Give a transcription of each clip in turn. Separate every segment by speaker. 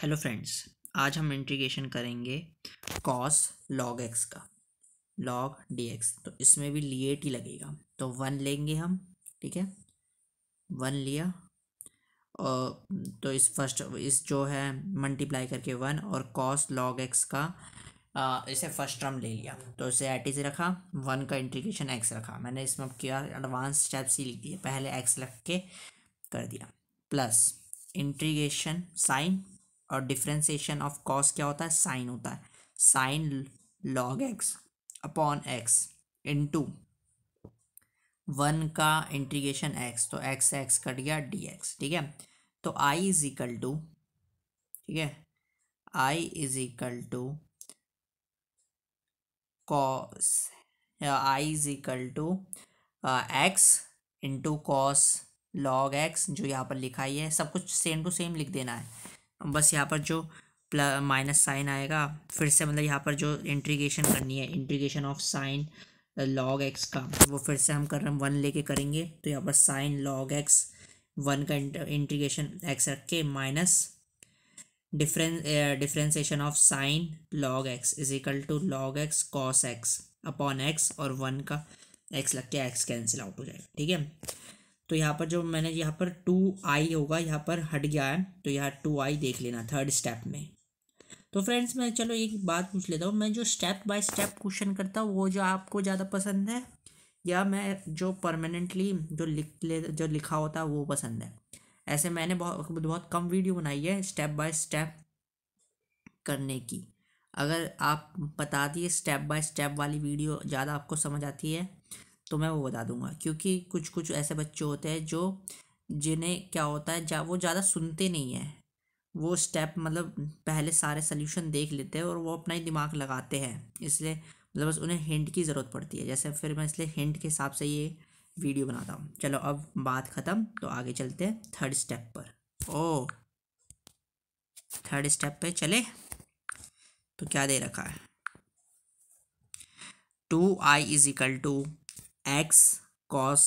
Speaker 1: hello friends आज हम integration करेंगे कॉस लॉग एक्स का लॉग डी एक्स तो इसमें भी लिए टी लगेगा तो वन लेंगे हम ठीक है वन लिया और तो इस फर्स्ट इस जो है मल्टीप्लाई करके वन और कॉस लॉग एक्स का आ, इसे फर्स्ट टर्म ले लिया तो इसे एटी से रखा वन का इंटीग्रेशन एक्स रखा मैंने इसमें किया एडवांस स्टेप सी लिख दिए पहले एक्स रख के कर दिया प्लस इंटीग्रेशन साइन और डिफ्रेंसिएशन ऑफ कॉस क्या होता है साइन होता है sine log x upon x into one का इंटीग्रेशन एक्स तो एक्स एक्स कट गया डी एक्स ठीक है तो आई इज इक्वल टू ठीक है I is equal to cos I is equal to x into cos log x जो यहाँ पर लिखा ही है सब कुछ सेम टू सेम लिख देना है बस यहाँ पर जो माइनस साइन आएगा फिर से मतलब यहाँ पर जो इंट्रीगेशन करनी है integration of sine log x का वो फिर से हम कर रहे हैं वन लेके करेंगे तो यहाँ पर साइन लॉग एक्स वन का इंट्रीगेशन एक्स रख के minus difference differentiation of sine log x is equal to log x cos x upon x और वन का एक्स लग के एक्स कैंसिल आउट हो जाएगा ठीक है तो यहाँ पर जो मैंने यहाँ पर टू आई होगा यहाँ पर हट गया है तो यहाँ टू आई देख लेना थर्ड स्टेप में तो फ्रेंड्स मैं चलो एक बात पूछ लेता हूँ मैं जो स्टेप बाय स्टेप क्वेश्चन करता हूँ वो जो आपको ज़्यादा पसंद है या मैं जो परमानेंटली जो लिख ले जो लिखा होता है वो पसंद है ऐसे मैंने बहुत बहुत कम वीडियो बनाई है स्टेप बाय स्टेप करने की अगर आप बता दिए स्टेप बाय स्टेप वाली वीडियो ज़्यादा आपको समझ आती है तो मैं वो बता दूंगा क्योंकि कुछ कुछ ऐसे बच्चे होते हैं जो जिन्हें क्या होता है जा वो ज़्यादा सुनते नहीं हैं वो स्टेप मतलब पहले सारे सोल्यूशन देख लेते हैं और वो अपना ही दिमाग लगाते हैं इसलिए मतलब बस उन्हें हिंट की ज़रूरत पड़ती है जैसे फिर मैं इसलिए हिंट के हिसाब से ये वीडियो बनाता हूँ चलो अब बात ख़त्म तो आगे चलते हैं थर्ड स्टेप पर ओ थर्ड स्टेप पे चले तो क्या दे रखा है two I is equal to x cos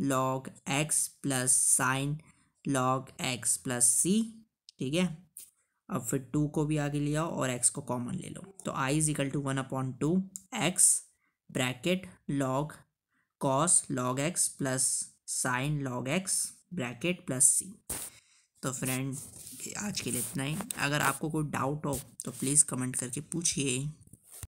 Speaker 1: log x plus sine log x plus C ठीक है अब फिर टू को भी आगे ले आओ और एक्स को कॉमन ले लो तो I is equal to one upon two x bracket log cos log x plus sine log x bracket plus C तो फ्रेंड आज के लिए इतना ही अगर आपको कोई डाउट हो तो प्लीज़ कमेंट करके पूछिए